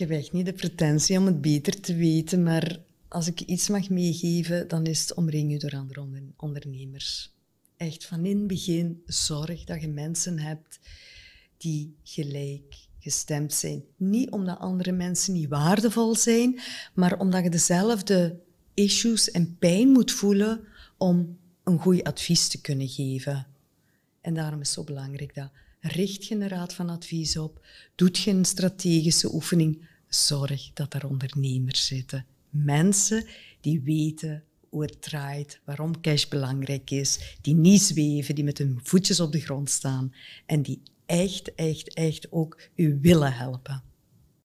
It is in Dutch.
heb echt niet de pretentie om het beter te weten, maar als ik iets mag meegeven, dan is het omring door andere ondernemers. Echt van in het begin zorg dat je mensen hebt die gelijk gestemd zijn. Niet omdat andere mensen niet waardevol zijn, maar omdat je dezelfde issues en pijn moet voelen om een goed advies te kunnen geven. En daarom is het zo belangrijk dat richt je een raad van advies op, doet je een strategische oefening, zorg dat er ondernemers zitten. Mensen die weten hoe het draait, waarom cash belangrijk is, die niet zweven, die met hun voetjes op de grond staan en die echt, echt, echt ook u willen helpen.